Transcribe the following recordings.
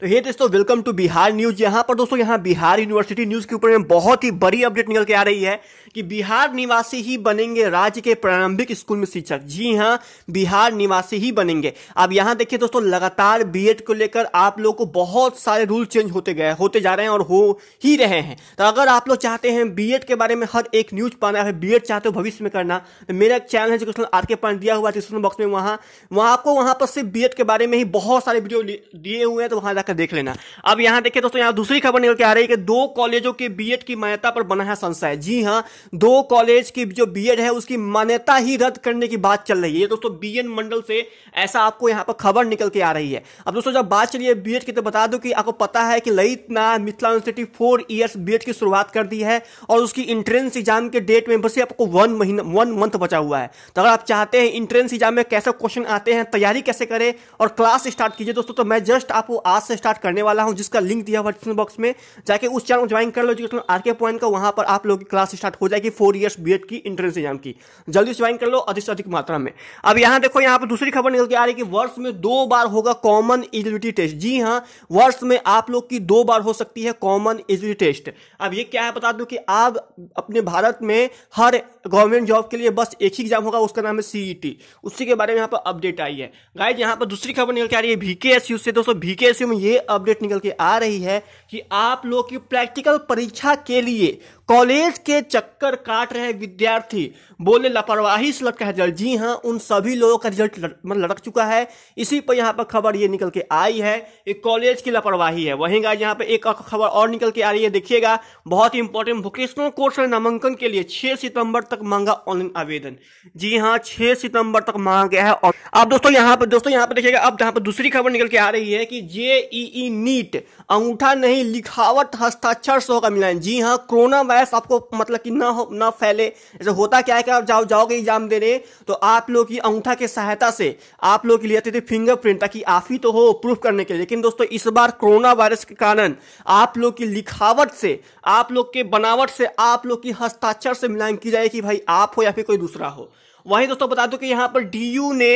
तो ये दोस्तों वेलकम टू बिहार न्यूज यहाँ पर दोस्तों यहाँ बिहार यूनिवर्सिटी न्यूज के ऊपर में बहुत ही बड़ी अपडेट निकल के आ रही है कि बिहार निवासी ही बनेंगे राज्य के प्रारंभिक स्कूल में शिक्षक जी हाँ बिहार निवासी ही बनेंगे अब यहाँ देखिए दोस्तों लगातार बीएड को लेकर आप लोगों को बहुत सारे रूल चेंज होते गए होते जा रहे हैं और हो ही रहे हैं तो अगर आप लोग चाहते हैं बी के बारे में हर एक न्यूज पाना है बी चाहते हो भविष्य में करना तो मेरा एक चैनल है जो आर के पॉइंट दिया हुआ है बॉक्स में वहाँ वहाँ आपको वहाँ पर सिर्फ बी के बारे में ही बहुत सारे वीडियो दिए हुए हैं तो वहाँ जाकर देख लेना अब यहां देखिए दोस्तों यहां दूसरी खबर निकल के आ रही है कि दो कॉलेजों के बीएड की मान्यता पर बना है संशय जी हाँ दो कॉलेज की जो बीएड है उसकी मान्यता ही रद्द करने की बात चल रही है दोस्तों बीएन मंडल से ऐसा आपको यहां पर खबर निकल के आ रही है अब दोस्तों जब बात चलिए बीएड की तो बता दो कि आपको पता है कि Lalit Nath Mithila university four years B Ed की शुरुआत कर दी है और उसकी इंट्रेंस एग्जाम के डेट में बस आपको वन महीना वन मंथ बचा हुआ है तो अगर आप चाहते हैं इंट्रेंस एग्जाम में कैसे क्वेश्चन आते हैं तैयारी कैसे करें और क्लास स्टार्ट कीजिए दोस्तों तो मैं जस्ट आपको आज से स्टार्ट करने वाला हूँ जिसका लिंक दिया हुआ डिस्क्रिप्शन बॉक्स में जाके उस चैनल को ज्वाइन कर लो एजुकेशन आर के पॉइंट का वहाँ पर आप लोग की क्लास स्टार्ट हो जाएगी फोर ईयर्स बी की इंट्रेंस एग्जाम की जल्दी से ज्वाइन कर लो अधिक से अधिक मात्रा में अब यहाँ देखो यहाँ पर दूसरी खबर निकल के आ रही है कि वर्ष में दो बार होगा कॉमन एजिलिटी टेस्ट जी हाँ वर्ष में आप लोग की दो बार हो सकती है कॉमन एजिलिटी टेस्ट अब ये क्या है बता दो कि आप अपने भारत में हर गवर्नमेंट जॉब के लिए बस एक ही एग्जाम होगा उसका नाम है सीईटी e उसी के बारे में यहाँ पर अपडेट आई है गाइज यहाँ पर दूसरी खबर निकल के आ रही है भीकेएसयू से दोस्तों भीकेएसयू में ये अपडेट निकल के आ रही है कि आप लोग की प्रैक्टिकल परीक्षा के लिए कॉलेज के चक्कर काट रहे विद्यार्थी बोले लापरवाही से लटका है जी हाँ उन सभी लोगों का रिजल्ट मतलब लटक चुका है इसी पर यहाँ पर खबर ये निकल के आई है ये कॉलेज की लापरवाही है वहीं का यहाँ पर एक खबर और निकल के आ रही है देखिएगा बहुत ही इंपॉर्टेंट वोकेशनल कोर्स में नामांकन के लिए छह सितंबर तक मांगा ऑनलाइन आवेदन जी हाँ छह सितंबर तक मांगा गया है और अब दोस्तों यहाँ पर दोस्तों यहाँ पर देखिएगा अब यहाँ पर दूसरी खबर निकल के आ रही है कि जेईई नीट अंगूठा नहीं लिखावट हस्ताक्षर सौ का मिला जी हाँ कोरोना वायरस आपको मतलब कि ना हो ना फैले जैसे होता क्या है कि आप जाओ जाओगे एग्जाम देने तो आप लोग की अंगूठा के सहायता से आप लोग के लिए आते थे फिंगरप्रिंट ताकि आप ही तो हो प्रूफ करने के लिए लेकिन दोस्तों इस बार कोरोना वायरस के कारण आप लोग की लिखावट से आप लोग के बनावट से आप लोग की हस्ताक्षर से मिलान की जाए कि भाई आप हो या फिर कोई दूसरा हो वहीं दोस्तों बता दूं कि यहाँ पर डीयू ने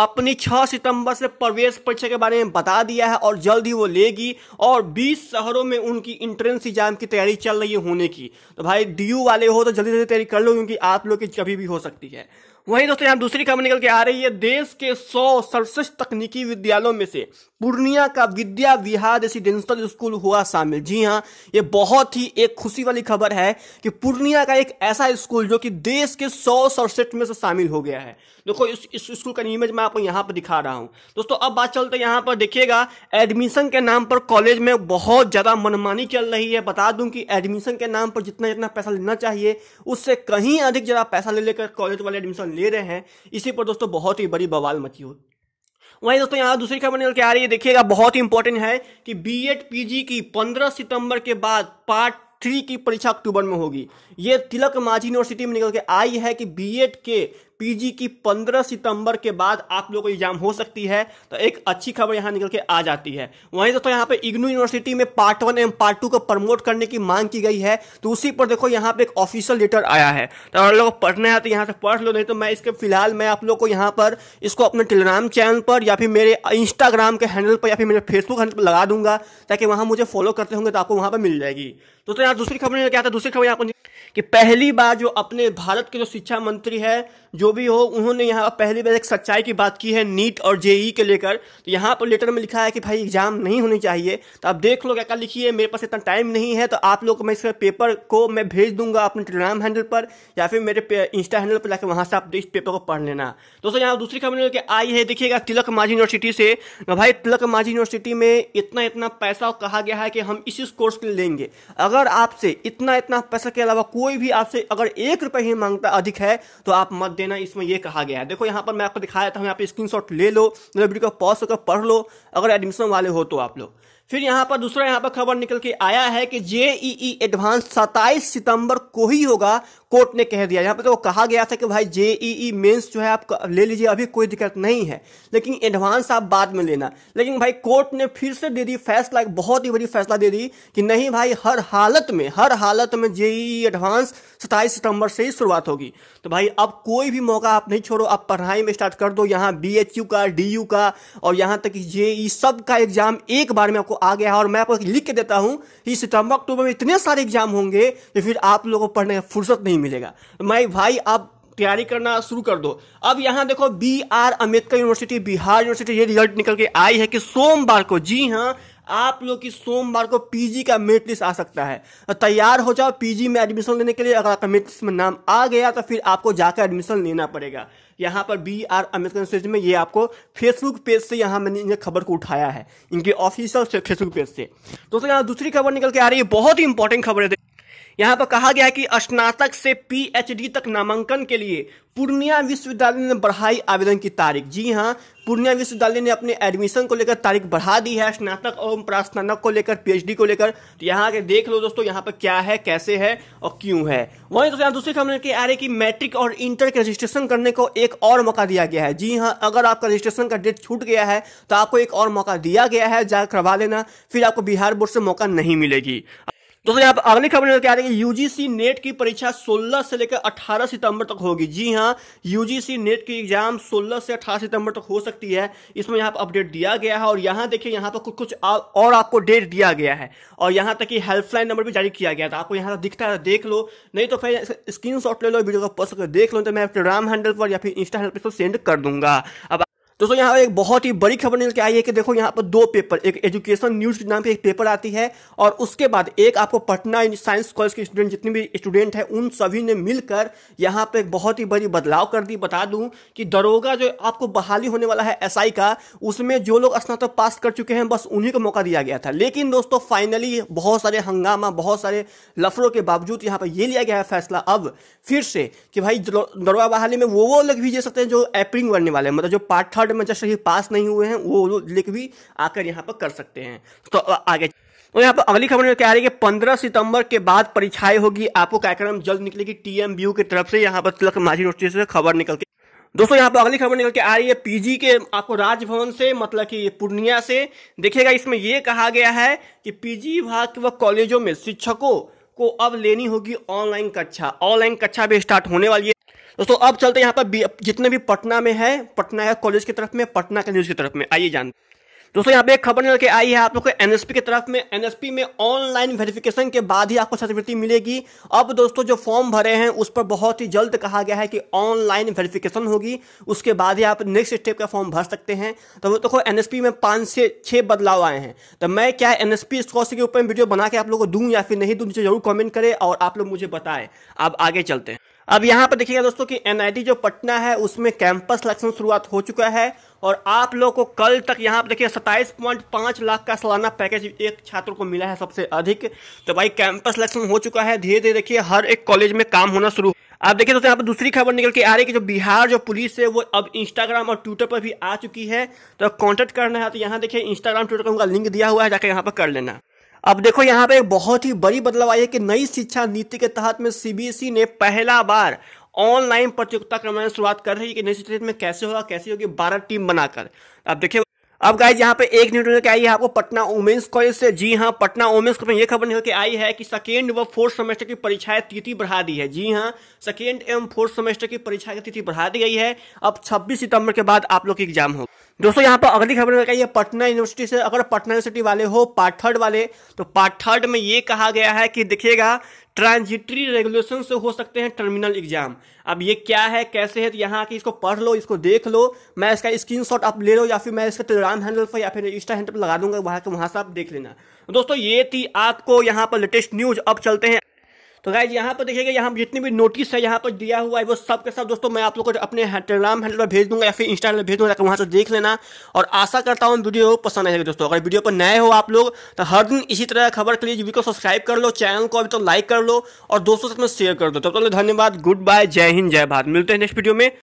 अपनी 6 सितंबर से प्रवेश परीक्षा के बारे में बता दिया है और जल्द ही वो लेगी और 20 शहरों में उनकी इंट्रेंस एग्जाम की तैयारी चल रही है होने की तो भाई डीयू वाले हो तो जल्दी जल्दी तैयारी कर लो क्योंकि आप लोग की कभी भी हो सकती है वहीं दोस्तों यहाँ दूसरी खबर निकल के आ रही है देश के सौ सर्वश्रेष्ठ तकनीकी विद्यालयों में से पूर्णिया का विद्या विहार रेसिडेंशियल स्कूल हुआ शामिल जी हाँ ये बहुत ही एक खुशी वाली खबर है कि पूर्णिया का एक ऐसा स्कूल जो कि देश के सौ सड़सठ में से शामिल हो गया है देखो इस इस स्कूल का इमेज मैं आपको यहाँ पर दिखा रहा हूँ दोस्तों अब बात चलते यहाँ पर देखिएगा एडमिशन के नाम पर कॉलेज में बहुत ज़्यादा मनमानी चल रही है बता दूँ कि एडमिशन के नाम पर जितना जितना पैसा लेना चाहिए उससे कहीं अधिक ज़्यादा पैसा ले लेकर कॉलेज वाले एडमिशन ले रहे हैं इसी पर दोस्तों बहुत ही बड़ी बवाल मची हुई वहीं दोस्तों यहाँ दूसरी खबर निकल के आ रही है देखिएगा बहुत ही इंपॉर्टेंट है कि बी एड पीजी की पंद्रह सितंबर के बाद पार्ट थ्री की परीक्षा अक्टूबर में होगी ये तिलक माझी यूनिवर्सिटी में निकल के आई है कि बी के पीजी की 15 सितंबर के बाद आप लोगों को एग्जाम हो सकती है तो एक अच्छी खबर यहाँ निकल के आ जाती है वहीं दोस्तों यहां पे इग्नू यूनिवर्सिटी में पार्ट वन एवं पार्ट टू को प्रमोट करने की मांग की गई है तो उसी पर देखो यहाँ पे एक ऑफिशियल लेटर आया है तो अगर लोग पढ़ने आते यहाँ से पढ़ लो नहीं तो मैं इसके फिलहाल मैं आप लोग को यहाँ पर इसको अपने टेलीग्राम चैनल पर या फिर मेरे इंस्टाग्राम के हैंडल पर या फिर मेरे फेसबुक हैंडल पर लगा दूंगा ताकि वहाँ मुझे फॉलो करते होंगे तो आपको वहां पर मिल जाएगी दोस्तों यहाँ दूसरी खबर क्या था दूसरी खबर यहाँ पर कि पहली बार जो अपने भारत के जो शिक्षा मंत्री है जो भी हो उन्होंने यहाँ पहली बार एक सच्चाई की बात की है नीट और जेई के लेकर तो यहाँ पर लेटर में लिखा है कि भाई एग्जाम नहीं होनी चाहिए तो आप देख लो क्या क्या लिखी है मेरे पास इतना टाइम नहीं है तो आप लोग मैं इस पेपर को मैं भेज दूंगा अपने टेलीग्राम हैंडल पर या फिर मेरे इंस्टा हैंडल पर जाकर वहाँ से आप इस पेपर को पढ़ लेना दोस्तों यहाँ दूसरी खबर लेकर आई है देखिएगा तिलक माझी यूनिवर्सिटी से तो भाई तिलक माझी यूनिवर्सिटी में इतना इतना पैसा कहा गया है कि हम इस कोर्स के लिए लेंगे अगर आपसे इतना इतना पैसा के अलावा कोई भी आपसे अगर एक रुपये ही मांगता अधिक है तो आप मत देना इसमें यह कहा गया है देखो यहां पर मैं आपको दिखाया था यहां यहाँ पे स्क्रीन ले लो मेरे वीडियो को पॉज होकर पढ़ लो अगर एडमिशन वाले हो तो आप लोग फिर यहाँ पर दूसरा यहाँ पर खबर निकल के आया है कि जेईई एडवांस 27 सितंबर को ही होगा कोर्ट ने कह दिया यहाँ पर तो कहा गया था कि भाई जेईई मेंस जो है आप ले लीजिए अभी कोई दिक्कत नहीं है लेकिन एडवांस आप बाद में लेना लेकिन भाई कोर्ट ने फिर से दे दी फैसला एक बहुत ही बड़ी फैसला दे दी कि नहीं भाई हर हालत में हर हालत में जेईई एडवांस सताईस सितंबर से ही शुरुआत होगी तो भाई अब कोई भी मौका आप नहीं छोड़ो आप पढ़ाई में स्टार्ट कर दो यहाँ बी का डी का और यहाँ तक जेई सब का एग्जाम एक बार में आपको आ गया है और मैं आपको लिख के देता हूँ कि सितंबर अक्टूबर में इतने सारे एग्जाम होंगे कि फिर आप लोगों को पढ़ने का फुर्सत नहीं मिलेगा मैं भाई आप तैयारी करना शुरू कर दो अब यहाँ देखो B R Ambedkar university Bihar university ये रिजल्ट निकल के आई है कि सोमवार को जी हाँ आप लोग की सोमवार को पीजी का मेरिट लिस्ट आ सकता है तो तैयार हो जाओ पीजी में एडमिशन लेने के लिए अगर आपका मेरिट लिस्ट में नाम आ गया तो फिर आपको जाकर एडमिशन लेना पड़ेगा यहाँ पर बी आर अम्बेडकर यूनिवर्सिटी में ये आपको फेसबुक पेज से यहाँ मैंने इनके खबर को उठाया है इनके ऑफिशियल फेसबुक पेज से दोस्तों यहाँ दूसरी खबर निकल के आ रही है बहुत ही इंपॉर्टेंट खबर है यहाँ पर कहा गया है कि स्नातक से पीएचडी तक नामांकन के लिए पूर्णिया विश्वविद्यालय ने बढ़ाई आवेदन की तारीख जी हाँ पूर्णिया विश्वविद्यालय ने अपने एडमिशन को लेकर तारीख बढ़ा दी है स्नातक और प्रास्नातक को लेकर पीएचडी को लेकर तो यहाँ के देख लो दोस्तों यहाँ पर क्या है कैसे है और क्यों है वहीं दोस्तों दूसरी खबर लेके आ रही है कि मैट्रिक और इंटर के रजिस्ट्रेशन करने को एक और मौका दिया गया है जी हाँ अगर आपका रजिस्ट्रेशन का डेट छूट गया है तो आपको एक और मौका दिया गया है जाकर करवा लेना फिर आपको बिहार बोर्ड से मौका नहीं मिलेगी दोस्तों यहाँ पर अगली खबर क्या देखिए यूजीसी नेट की परीक्षा 16 से लेकर 18 सितंबर तक होगी जी हाँ यूजीसी नेट की एग्जाम 16 से 18 सितंबर तक हो सकती है इसमें यहाँ पर अपडेट दिया गया है और यहाँ देखिए यहाँ पर कुछ कुछ और आपको डेट दिया गया है और यहाँ तक कि हेल्पलाइन नंबर भी जारी किया गया था आपको यहाँ दिखता है तो देख लो नहीं तो फिर स्क्रीन ले लो वीडियो को पसंद देख लो तो मैं टेलीग्राम हैंडल पर या फिर इंस्टा हैंडल पर सेंड कर दूंगा अब दोस्तों यहाँ एक बहुत ही बड़ी खबर निकल के आई है कि देखो यहाँ पर दो पेपर एक एजुकेशन न्यूज के नाम पे एक पेपर आती है और उसके बाद एक आपको पटना साइंस कॉलेज के स्टूडेंट जितने भी स्टूडेंट हैं उन सभी ने मिलकर यहाँ पर एक बहुत ही बड़ी बदलाव कर दी बता दूं कि दरोगा जो आपको बहाली होने वाला है एस का उसमें जो लोग स्नातक पास कर चुके हैं बस उन्हीं को मौका दिया गया था लेकिन दोस्तों फाइनली बहुत सारे हंगामा बहुत सारे लफड़ों के बावजूद यहाँ पर यह लिया गया है फैसला अब फिर से कि भाई दरोगा बहाली में वो वो लोग भी दे सकते हैं जो एपरिंग बनने वाले हैं मतलब जो पार्ट थर्ड कार्ड में जस्ट अभी पास नहीं हुए हैं वो लिख भी आकर यहाँ पर कर सकते हैं तो आगे तो यहाँ पर अगली खबर में क्या आ रही है पंद्रह सितंबर के बाद परीक्षाएं होगी आपको कार्यक्रम जल्द निकलेगी टीएमबीयू की तरफ से यहाँ पर तिलक माझी यूनिवर्सिटी से खबर निकल के दोस्तों यहाँ पर अगली खबर निकल के आ रही है पीजी के आपको राजभवन से मतलब कि पूर्णिया से देखिएगा इसमें यह कहा गया है कि पीजी विभाग व कॉलेजों में शिक्षकों को अब लेनी होगी ऑनलाइन कक्षा ऑनलाइन कक्षा भी स्टार्ट होने वाली है दोस्तों अब चलते हैं यहाँ पर जितने भी पटना में है पटना या कॉलेज की तरफ में पटना के न्यूज़ की तरफ में आइए जान दोस्तों यहाँ पे एक खबर निकल के आई है आप लोग को एनएसपी की तरफ में एनएसपी में ऑनलाइन वेरिफिकेशन के बाद ही आपको छात्रवृत्ति मिलेगी अब दोस्तों जो फॉर्म भरे हैं उस पर बहुत ही जल्द कहा गया है कि ऑनलाइन वेरिफिकेशन होगी उसके बाद ही आप नेक्स्ट स्टेप का फॉर्म भर सकते हैं तो वो देखो एन में पाँच से छः बदलाव आए हैं तो मैं क्या एन एस पी के ऊपर वीडियो बना के आप लोग को दूँ या फिर नहीं दूँ मुझे जरूर कॉमेंट करें और आप लोग मुझे बताएं आप आगे चलते हैं अब यहाँ पर देखिएगा दोस्तों कि एनआईटी जो पटना है उसमें कैंपस सिलेक्शन शुरुआत हो चुका है और आप लोग को कल तक यहाँ पर देखिए सत्ताईस पॉइंट पाँच लाख का सालाना पैकेज एक छात्र को मिला है सबसे अधिक तो भाई कैंपस सिलेक्शन हो चुका है धीरे धीरे देखिए हर एक कॉलेज में काम होना शुरू आप देखिए दोस्तों यहाँ पर दूसरी खबर निकल के आ रही है कि जो बिहार जो पुलिस है वो अब इंस्टाग्राम और ट्विटर पर भी आ चुकी है तो कॉन्टैक्ट करना है तो यहाँ देखिए इंस्टाग्राम ट्विटर का उनका लिंक दिया हुआ है जाकर यहाँ पर कर लेना अब देखो यहाँ पे एक बहुत ही बड़ी बदलाव आई है कि नई शिक्षा नीति के तहत में सीबीएसई e ने पहला बार ऑनलाइन प्रतियोगिता क्रमाने शुरुआत कर रही है कि नई शिक्षा में कैसे होगा कैसे होगी बारह टीम बनाकर अब देखिए अब गाय यहाँ पे एक न्यूज क्या आई है आपको पटना वुमेन्स कॉलेज से जी हाँ पटना वुमेन्स कॉलेज में ये खबर निकल के आई है कि सेकेंड व फोर्थ सेमेस्टर की परीक्षाएं तिथि बढ़ा दी है जी हाँ सेकेंड एवं फोर्थ सेमेस्टर की परीक्षा की तिथि बढ़ा दी गई है अब 26 सितंबर के बाद आप लोग की एग्जाम हो दोस्तों यहाँ पर अगली खबर बताइए पटना यूनिवर्सिटी से अगर पटना यूनिवर्सिटी वाले हो पार्ट थर्ड वाले तो पार्ट थर्ड में ये कहा गया है कि देखिएगा ट्रांजिटरी रेगुलेशन से हो सकते हैं टर्मिनल एग्जाम अब ये क्या है कैसे है तो यहाँ की इसको पढ़ लो इसको देख लो मैं इसका स्क्रीन शॉट आप ले लो या फिर मैं इसका टेलीग्राम हैंडल पर या फिर इंस्टा हैंडल पर लगा दूंगा वहाँ के वहाँ से आप देख लेना दोस्तों ये थी आपको यहाँ पर लेटेस्ट न्यूज अब चलते हैं तो गाइज यहाँ पर देखिएगा यहाँ जितनी भी नोटिस है यहाँ पर दिया हुआ है वो सब के साथ दोस्तों मैं आप लोग को अपने टेलीग्राम हैंडल पर भेज दूंगा या फिर इंस्टाग्राम पर भेज दूंगा ताकि वहाँ से देख लेना और आशा करता हूँ वीडियो पसंद आएगा दोस्तों अगर वीडियो पर नए हो आप लोग तो हर दिन इसी तरह खबर के लिए वीडियो को सब्सक्राइब कर लो चैनल को अभी तो लाइक कर लो और दोस्तों से अपने शेयर कर दो तब तक धन्यवाद गुड बाय जय हिंद जय भारत मिलते हैं नेक्स्ट वीडियो में